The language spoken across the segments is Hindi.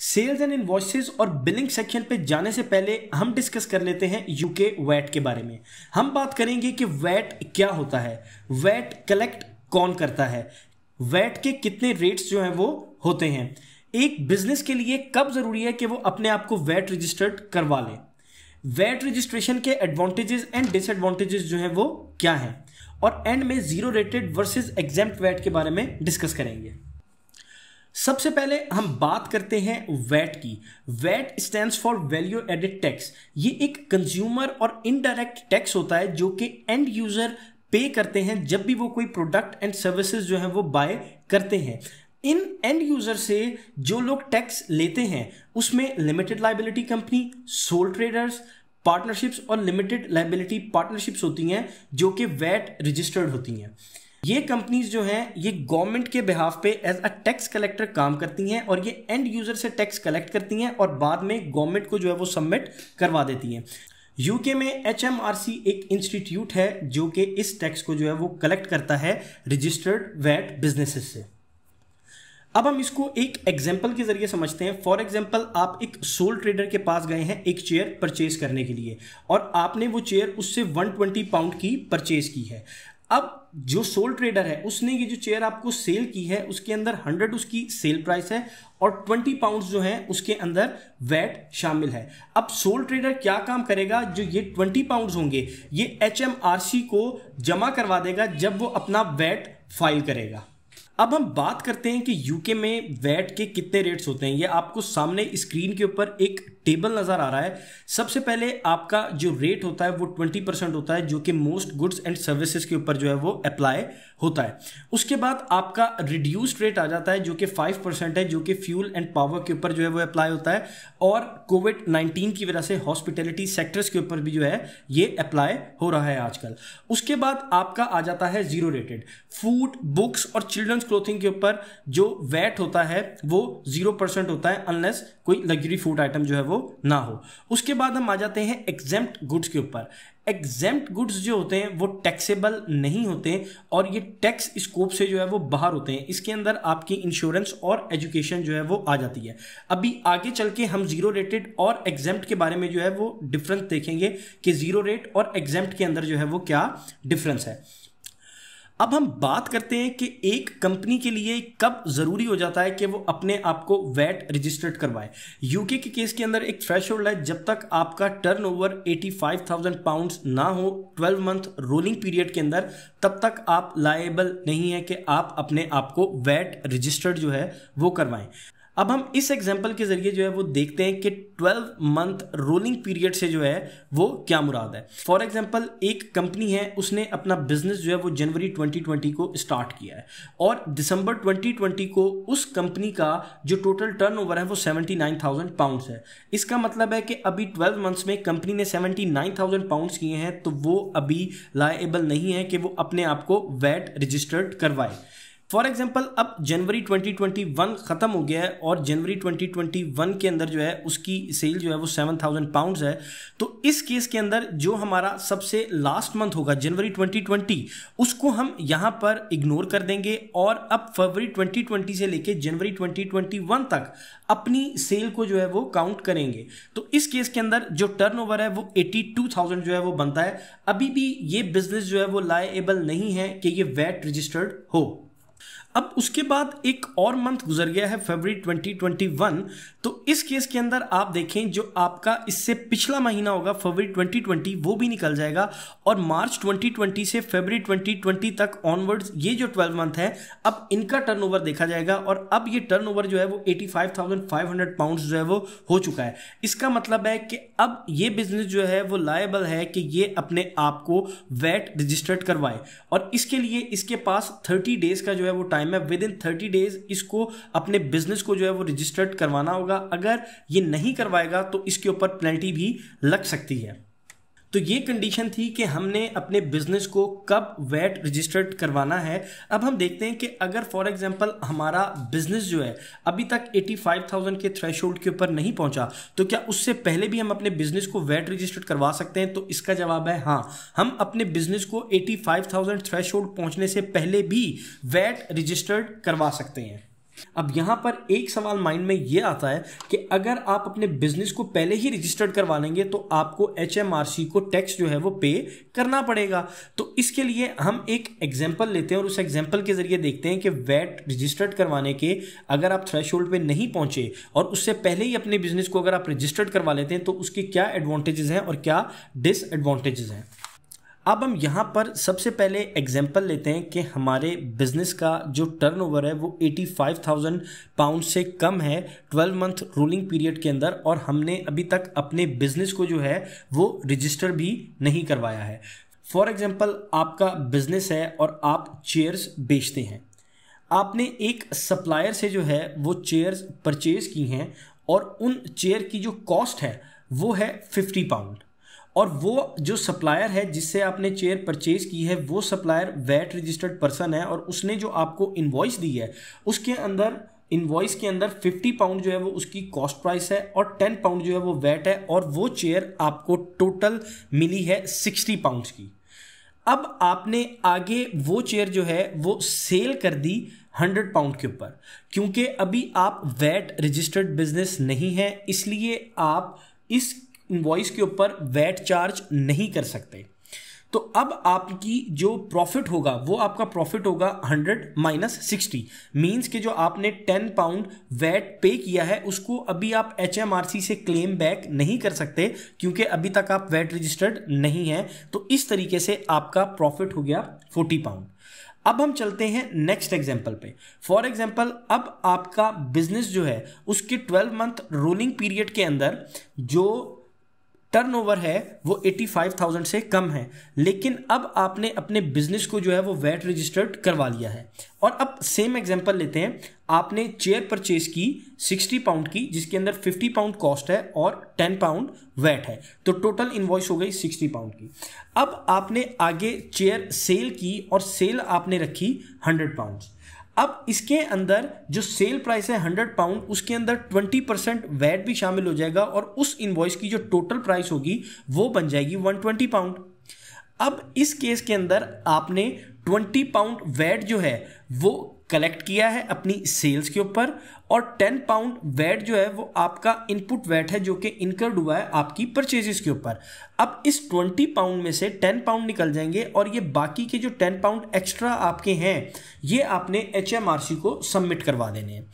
सेल्स एंड इन्वॉइसिस और बिलिंग सेक्शन पे जाने से पहले हम डिस्कस कर लेते हैं यूके वैट के बारे में हम बात करेंगे कि वैट क्या होता है वैट कलेक्ट कौन करता है वैट के कितने रेट्स जो हैं वो होते हैं एक बिजनेस के लिए कब जरूरी है कि वो अपने आप को वैट रजिस्टर्ड करवा लें वैट रजिस्ट्रेशन के एडवांटेजेस एंड डिसएडवांटेजेस जो हैं वो क्या हैं और एंड में zero rated versus exempt VAT के बारे में डिस्कस करेंगे सबसे पहले हम बात करते हैं वैट की VAT stand for value added tax ये एक कंज्यूमर और इनडायरेक्ट टैक्स होता है जो कि एंड यूजर पे करते हैं जब भी वो कोई प्रोडक्ट एंड सर्विसेज जो है वो बाय करते हैं इन एंड यूजर से जो लोग टैक्स लेते हैं उसमें limited liability company sole traders partnerships और लिमिटेड लाइबिलिटी पार्टनरशिप्स होती हैं जो कि वैट रजिस्टर्ड होती हैं ये कंपनीज जो हैं ये गवर्नमेंट के बिहाफ पे एज अ टैक्स कलेक्टर काम करती हैं और ये एंड यूजर से टैक्स कलेक्ट करती हैं और बाद में गवर्नमेंट को जो है वो सबमिट करवा देती हैं यूके में एच एक इंस्टीट्यूट है जो कि इस टैक्स को जो है वो कलेक्ट करता है रजिस्टर्ड वैट बिजनेसेस से अब हम इसको एक एग्जाम्पल के जरिए समझते हैं फॉर एग्जाम्पल आप एक सोल ट्रेडर के पास गए हैं एक चेयर परचेज करने के लिए और आपने वो चेयर उससे 120 पाउंड की परचेज की है अब जो सोल ट्रेडर है उसने ये जो चेयर आपको सेल की है उसके अंदर हंड्रेड उसकी सेल प्राइस है और ट्वेंटी पाउंड्स जो है उसके अंदर वैट शामिल है अब सोल ट्रेडर क्या काम करेगा जो ये ट्वेंटी पाउंड्स होंगे ये एच को जमा करवा देगा जब वो अपना वैट फाइल करेगा अब हम बात करते हैं कि यूके में वैट के कितने रेट्स होते हैं ये आपको सामने स्क्रीन के ऊपर एक टेबल नज़र आ रहा है सबसे पहले आपका जो रेट होता है वो ट्वेंटी परसेंट होता है जो कि मोस्ट गुड्स एंड सर्विसेज के ऊपर जो है वो अप्लाई होता है उसके बाद आपका रिड्यूस्ड रेट आ जाता है जो कि फाइव परसेंट है जो कि फ्यूल एंड पावर के ऊपर जो है वो अप्लाई होता है और कोविड नाइन्टीन की वजह से हॉस्पिटैलिटी सेक्टर्स के ऊपर भी जो है ये अप्लाई हो रहा है आजकल उसके बाद आपका आ जाता है जीरो रेटेड फूड बुक्स और चिल्ड्रंस क्लोथिंग के ऊपर जो वैट होता है वो जीरो परसेंट होता है अनलेस कोई लग्जरी फूड आइटम जो है वो वो ना हो उसके बाद हम आ जाते हैं एग्जेम्प्ट गुड्स के ऊपर एग्जेम्प्ट गुड्स जो होते हैं वो टैक्सेबल नहीं होते और ये टैक्स स्कोप से जो है वो बाहर होते हैं इसके अंदर आपकी इंश्योरेंस और एजुकेशन जो है वो आ जाती है अभी आगे चल के हम जीरो रेटेड और एग्जेम्प्ट के बारे में जो है वो डिफरेंस देखेंगे कि जीरो रेट और एग्जेम्प्ट के अंदर जो है वो क्या डिफरेंस है अब हम बात करते हैं कि एक कंपनी के लिए कब ज़रूरी हो जाता है कि वो अपने आप को वैट रजिस्टर्ड करवाए यूके के केस के अंदर एक फ्रेश होल्ड है जब तक आपका turnover eighty five thousand pound ना हो ट्वेल्व मंथ रोलिंग पीरियड के अंदर तब तक आप लाइबल नहीं है कि आप अपने आप को वैट रजिस्टर्ड जो है वो करवाएं अब हम इस एग्जाम्पल के जरिए जो है वो देखते हैं कि 12 मंथ रोलिंग पीरियड से जो है वो क्या मुराद है फॉर एग्जाम्पल एक कंपनी है उसने अपना बिजनेस जो है वो जनवरी 2020 को स्टार्ट किया है और दिसंबर 2020 को उस कंपनी का जो टोटल टर्नओवर है वो 79,000 पाउंड्स है इसका मतलब है कि अभी 12 मंथ्स में कंपनी ने 79,000 पाउंड्स किए हैं तो वो अभी लाएबल नहीं है कि वो अपने आप को वैट रजिस्टर्ड करवाए फॉर एग्जाम्पल अब जनवरी 2021 ख़त्म हो गया है और जनवरी 2021 के अंदर जो है उसकी सेल जो है वो 7000 थाउजेंड पाउंड है तो इस केस के अंदर जो हमारा सबसे लास्ट मंथ होगा जनवरी 2020 उसको हम यहाँ पर इग्नोर कर देंगे और अब फरवरी 2020 से लेके जनवरी 2021 तक अपनी सेल को जो है वो काउंट करेंगे तो इस केस के अंदर जो टर्नओवर है वो 82,000 जो है वो बनता है अभी भी ये बिजनेस जो है वो लाएबल नहीं है कि ये वैट रजिस्टर्ड हो अब उसके बाद एक और मंथ गुजर गया है फरवरी 2021 तो इस केस के अंदर आप देखें जो आपका इससे पिछला महीना होगा फरवरी 2020 वो भी निकल जाएगा और मार्च 2020 से फरवरी 2020 तक ऑनवर्ड्स ये जो 12 मंथ है अब इनका टर्नओवर देखा जाएगा और अब ये टर्नओवर जो है वो 85,500 पाउंड्स जो है वो हो चुका है इसका मतलब है कि अब ये बिजनेस जो है वो लाइबल है कि ये अपने आप को वैट रजिस्टर्ड करवाए और इसके लिए इसके पास थर्टी डेज का जो है वो टाइम टाइम है विद इन थर्टी डेज इसको अपने बिजनेस को जो है वो रजिस्टर्ड करवाना होगा अगर ये नहीं करवाएगा तो इसके ऊपर पेनल्टी भी लग सकती है तो ये कंडीशन थी कि हमने अपने बिजनेस को कब वैट रजिस्टर्ड करवाना है अब हम देखते हैं कि अगर फॉर एग्जांपल हमारा बिजनेस जो है अभी तक 85,000 के थ्रेश के ऊपर नहीं पहुंचा तो क्या उससे पहले भी हम अपने बिजनेस को वैट रजिस्टर्ड करवा सकते हैं तो इसका जवाब है हाँ हम अपने बिजनेस को एटी फाइव पहुंचने से पहले भी वैट रजिस्टर्ड करवा सकते हैं अब यहाँ पर एक सवाल माइंड में ये आता है कि अगर आप अपने बिजनेस को पहले ही रजिस्टर्ड करवा लेंगे तो आपको एच को टैक्स जो है वो पे करना पड़ेगा तो इसके लिए हम एक एग्जाम्पल लेते हैं और उस एग्जाम्पल के जरिए देखते हैं कि वैट रजिस्टर्ड करवाने के अगर आप थ्रेश पे नहीं पहुंचे और उससे पहले ही अपने बिजनेस को अगर आप रजिस्टर्ड करवा लेते हैं तो उसके क्या एडवांटेजेस हैं और क्या डिसएडवांटेजेस हैं अब हम यहाँ पर सबसे पहले एग्जाम्पल लेते हैं कि हमारे बिजनेस का जो टर्नओवर है वो 85,000 पाउंड से कम है 12 मंथ रूलिंग पीरियड के अंदर और हमने अभी तक अपने बिजनेस को जो है वो रजिस्टर भी नहीं करवाया है फॉर एग्जाम्पल आपका बिजनेस है और आप चेयर्स बेचते हैं आपने एक सप्लायर से जो है वो चेयर्स परचेज की हैं और उन चेयर की जो कॉस्ट है वो है फिफ्टी पाउंड और वो जो सप्लायर है जिससे आपने चेयर परचेज की है वो सप्लायर वैट रजिस्टर्ड पर्सन है और उसने जो आपको इन्वॉइस दी है उसके अंदर इन्वॉइस के अंदर 50 पाउंड जो है वो उसकी कॉस्ट प्राइस है और 10 पाउंड जो है वो वैट है और वो चेयर आपको टोटल मिली है 60 पाउंड्स की अब आपने आगे वो चेयर जो है वो सेल कर दी हंड्रेड पाउंड के ऊपर क्योंकि अभी आप वैट रजिस्टर्ड बिजनेस नहीं है इसलिए आप इस इन्वॉइस के ऊपर वैट चार्ज नहीं कर सकते तो अब आपकी जो प्रॉफिट होगा वो आपका प्रॉफिट होगा 100 माइनस सिक्सटी मीन्स के जो आपने 10 पाउंड वैट पे किया है उसको अभी आप एच से क्लेम बैक नहीं कर सकते क्योंकि अभी तक आप वैट रजिस्टर्ड नहीं हैं तो इस तरीके से आपका प्रॉफिट हो गया 40 पाउंड अब हम चलते हैं नेक्स्ट एग्जाम्पल पे फॉर एग्जाम्पल अब आपका बिजनेस जो है उसके 12 मंथ रोलिंग पीरियड के अंदर जो टर्नओवर है वो 85,000 से कम है लेकिन अब आपने अपने बिजनेस को जो है वो वैट रजिस्टर्ड करवा लिया है और अब सेम एग्जांपल लेते हैं आपने चेयर परचेज की 60 पाउंड की जिसके अंदर 50 पाउंड कॉस्ट है और 10 पाउंड वैट है तो टोटल इन्वॉइस हो गई 60 पाउंड की अब आपने आगे चेयर सेल की और सेल आपने रखी 100 पाउंड अब इसके अंदर जो सेल प्राइस है हंड्रेड पाउंड उसके अंदर ट्वेंटी परसेंट वैट भी शामिल हो जाएगा और उस इन्वॉइस की जो टोटल प्राइस होगी वो बन जाएगी वन ट्वेंटी पाउंड अब इस केस के अंदर आपने ट्वेंटी पाउंड वैट जो है वो कलेक्ट किया है अपनी सेल्स के ऊपर और टेन पाउंड वैट जो है वो आपका इनपुट वैट है जो कि इनकर्ड हुआ है आपकी परचेजेस के ऊपर अब इस ट्वेंटी पाउंड में से टेन पाउंड निकल जाएंगे और ये बाकी के जो टेन पाउंड एक्स्ट्रा आपके हैं ये आपने एच को सबमिट करवा देने हैं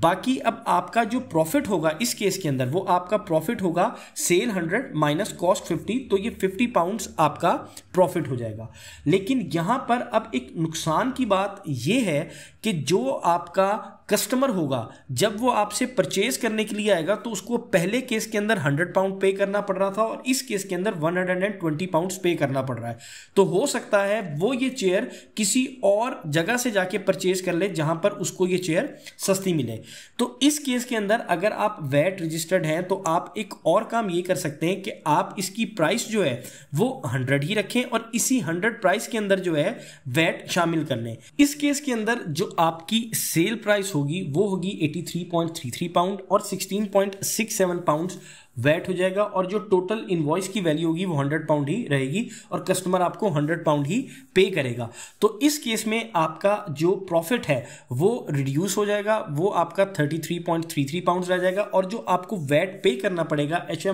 बाकी अब आपका जो प्रॉफिट होगा इस केस के अंदर वो आपका प्रॉफिट होगा sale hundred minus cost fifty तो ये फिफ्टी पाउंड आपका प्रॉफिट हो जाएगा लेकिन यहाँ पर अब एक नुकसान की बात यह है कि जो आपका कस्टमर होगा जब वो आपसे परचेज करने के लिए आएगा तो उसको पहले केस के अंदर हंड्रेड पाउंड पे करना पड़ रहा था और इस केस के अंदर one hundred and twenty pound pay करना पड़ रहा है तो हो सकता है वो ये चेयर किसी और जगह से जाके परचेज कर ले जहां पर उसको ये चेयर सस्ती मिले तो इस केस के अंदर अगर आप वैट रजिस्टर्ड हैं तो आप एक और काम ये कर सकते हैं कि आप इसकी प्राइस जो है वो हंड्रेड ही रखें और इसी हंड्रेड प्राइस के अंदर जो है वैट शामिल कर लें इस केस के अंदर जो आपकी सेल प्राइस हो होगी वो होगी 83.33 पाउंड और 16.67 पाउंड्स वैट हो जाएगा और जो टोटल इन्वॉइस की वैल्यू होगी वो 100 पाउंड ही रहेगी और कस्टमर आपको 100 पाउंड ही पे करेगा तो इस केस में आपका जो प्रॉफिट है वो रिड्यूस हो जाएगा वो आपका 33.33 पाउंड्स रह जाएगा और जो आपको वैट पे करना पड़ेगा एच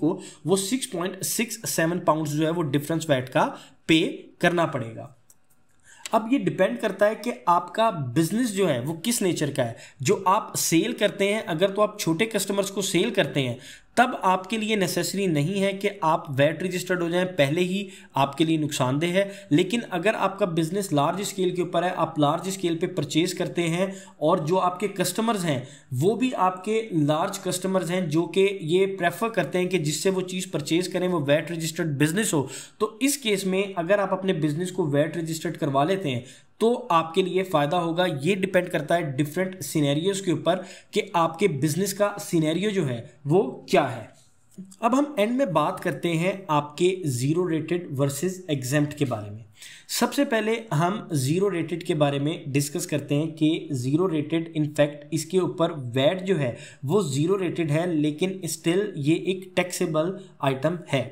को वो 6.67 पाउंड्स जो है वो डिफरेंस वैट का पे करना पड़ेगा अब ये डिपेंड करता है कि आपका बिजनेस जो है वो किस नेचर का है जो आप सेल करते हैं अगर तो आप छोटे कस्टमर्स को सेल करते हैं तब आपके लिए नेसेसरी नहीं है कि आप वैट रजिस्टर्ड हो जाएं पहले ही आपके लिए नुकसानदेह है लेकिन अगर आपका बिजनेस लार्ज स्केल के ऊपर है आप लार्ज स्केल पे परचेज करते हैं और जो आपके कस्टमर्स हैं वो भी आपके लार्ज कस्टमर्स हैं जो कि ये प्रेफर करते हैं कि जिससे वो चीज़ परचेज करें वो वैट रजिस्टर्ड बिजनेस हो तो इस केस में अगर आप अपने बिजनेस को वैट रजिस्टर्ड करवा लेते हैं तो आपके लिए फ़ायदा होगा ये डिपेंड करता है डिफरेंट सीनेरियोज के ऊपर कि आपके बिजनेस का सीनेरियो जो है वो क्या है अब हम एंड में बात करते हैं आपके ज़ीरो रेटेड वर्सेस एग्जाम्प्ट के बारे में सबसे पहले हम ज़ीरो रेटेड के बारे में डिस्कस करते हैं कि ज़ीरो रेटेड इनफैक्ट इसके ऊपर वैट जो है वो ज़ीरो रेटेड है लेकिन स्टिल ये एक टैक्सेबल आइटम है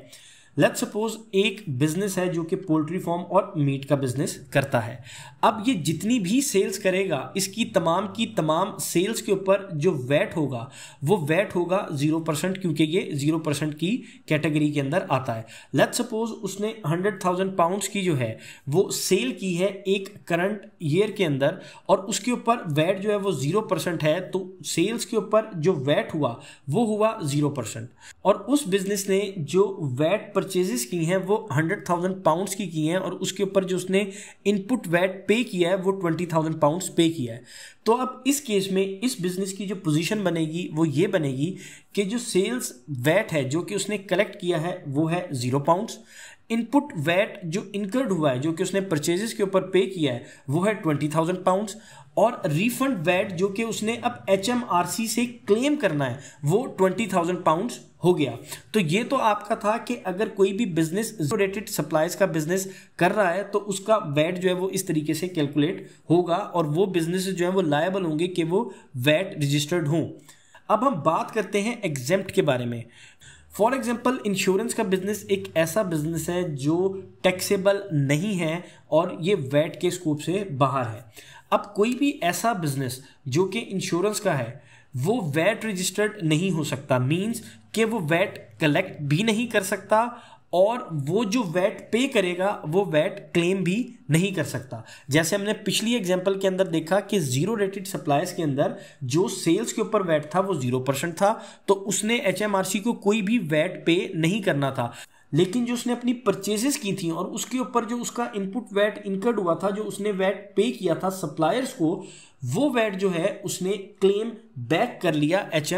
लेट सपोज एक बिजनेस है जो कि पोल्ट्री फॉर्म और मीट का बिजनेस करता है अब ये जितनी भी सेल्स करेगा इसकी तमाम की तमाम सेल्स के ऊपर जो वैट होगा वो वैट होगा जीरो परसेंट क्योंकि ये जीरो परसेंट की कैटेगरी के अंदर आता है लेट सपोज उसने हंड्रेड थाउजेंड पाउंड्स की जो है वो सेल की है एक करंट ईयर के अंदर और उसके ऊपर वैट जो है वो जीरो परसेंट है तो सेल्स के ऊपर जो वैट हुआ वो हुआ जीरो परसेंट और उस बिजनेस ने जो वैट पर परचेजेस की हैं वो हंड्रेड थाउजेंड पाउंड की की हैं और उसके ऊपर जो उसने इनपुट वैट पे किया है वो ट्वेंटी थाउजेंड पाउंड पे किया है तो अब इस केस में इस बिजनेस की जो पोजीशन बनेगी वो ये बनेगी कि जो सेल्स वैट है जो कि उसने कलेक्ट किया है वो है ज़ीरो पाउंड्स इनपुट वैट जो इनकर्ड हुआ है जो कि उसने परचेजेस के ऊपर पे किया है वो है ट्वेंटी थाउजेंड पाउंड और रिफंड वैट जो कि उसने अब एच से क्लेम करना है वो ट्वेंटी थाउजेंड पाउंड हो गया तो ये तो आपका था कि अगर कोई भी बिजनेस रेटेड सप्लाईज का बिजनेस कर रहा है तो उसका वैट जो है वो इस तरीके से कैलकुलेट होगा और वो बिजनेस जो है वो लायबल होंगे कि वो वैट रजिस्टर्ड हों अब हम बात करते हैं एग्जेप्ट के बारे में फॉर एग्जाम्पल इंश्योरेंस का बिजनेस एक ऐसा बिजनेस है जो टैक्सेबल नहीं है और ये वैट के स्कोप से बाहर है अब कोई भी ऐसा बिजनेस जो कि इंश्योरेंस का है वो वैट रजिस्टर्ड नहीं हो सकता मीन्स कि वो वैट कलेक्ट भी नहीं कर सकता और वो जो वैट पे करेगा वो वैट क्लेम भी नहीं कर सकता जैसे हमने पिछली एग्जांपल के अंदर देखा कि जीरो रेटेड सप्लायर्स के अंदर जो सेल्स के ऊपर वैट था वो जीरो परसेंट था तो उसने एच को कोई भी वैट पे नहीं करना था लेकिन जो उसने अपनी परचेजेस की थी और उसके ऊपर जो उसका इनपुट वैट इनकर्ड हुआ था जो उसने वैट पे किया था सप्लायर्स को वो वैट जो है उसने क्लेम बैक कर लिया एच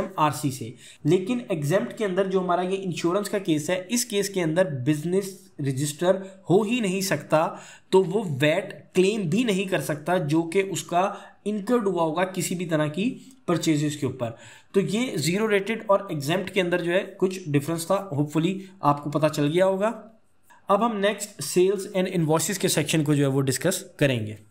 से लेकिन एग्जाम के अंदर जो हमारा ये इंश्योरेंस का केस है इस केस के अंदर बिजनेस रजिस्टर हो ही नहीं सकता तो वो वैट क्लेम भी नहीं कर सकता जो कि उसका इनकर्ड हुआ होगा किसी भी तरह की परचेजेस के ऊपर तो ये जीरो रेटेड और एग्जाम के अंदर जो है कुछ डिफरेंस था होपफुली आपको पता चल गया होगा अब हम नेक्स्ट सेल्स एंड इन्वॉइसिस के सेक्शन को जो है वो डिस्कस करेंगे